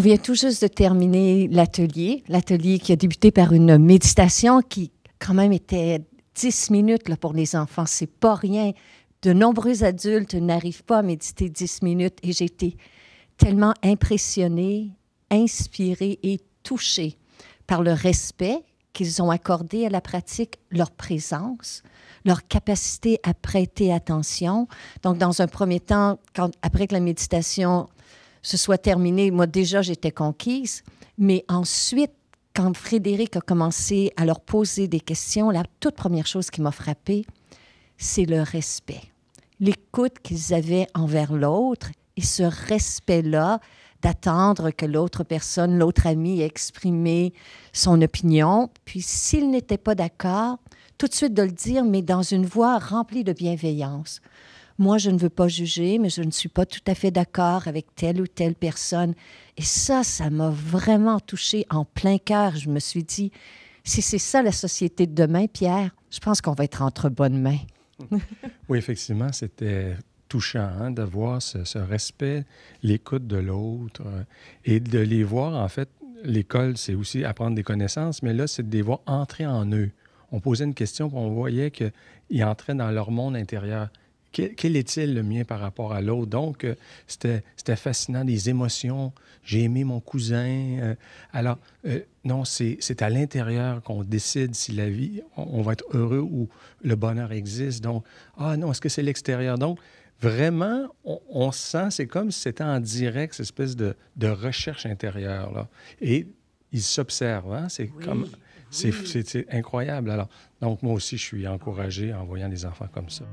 vient tout juste de terminer l'atelier, l'atelier qui a débuté par une méditation qui quand même était dix minutes là, pour les enfants, c'est pas rien. De nombreux adultes n'arrivent pas à méditer 10 minutes et j'ai été tellement impressionnée, inspirée et touchée par le respect qu'ils ont accordé à la pratique, leur présence, leur capacité à prêter attention. Donc, dans un premier temps, après que la méditation ce soit terminé, moi déjà j'étais conquise, mais ensuite, quand Frédéric a commencé à leur poser des questions, la toute première chose qui m'a frappée, c'est le respect, l'écoute qu'ils avaient envers l'autre et ce respect-là d'attendre que l'autre personne, l'autre ami ait exprimé son opinion, puis s'il n'était pas d'accord, tout de suite de le dire, mais dans une voix remplie de bienveillance moi, je ne veux pas juger, mais je ne suis pas tout à fait d'accord avec telle ou telle personne. Et ça, ça m'a vraiment touchée en plein cœur. Je me suis dit, si c'est ça la société de demain, Pierre, je pense qu'on va être entre bonnes mains. oui, effectivement, c'était touchant d'avoir hein, de voir ce, respect, l'écoute de l'autre euh, et de les voir, en fait, l'école, c'est aussi apprendre des connaissances, mais là, c'est de les voir entrer en eux. On posait une question, pour on voyait qu'ils entraient dans leur monde intérieur quel, est-il le mien par rapport à l'autre? Donc, euh, c'était, fascinant, des émotions. J'ai aimé mon cousin. Euh, alors, euh, non, c'est, à l'intérieur qu'on décide si la vie, on, va être heureux ou le bonheur existe. Donc, ah non, est-ce que c'est l'extérieur? Donc, vraiment, on, sent, c'est comme si c'était en direct, cette espèce de, de recherche intérieure. Là. Et ils s'observent. Hein, c'est comme. incroyable. Alors, donc, moi aussi, je suis encouragé en voyant des enfants comme ça.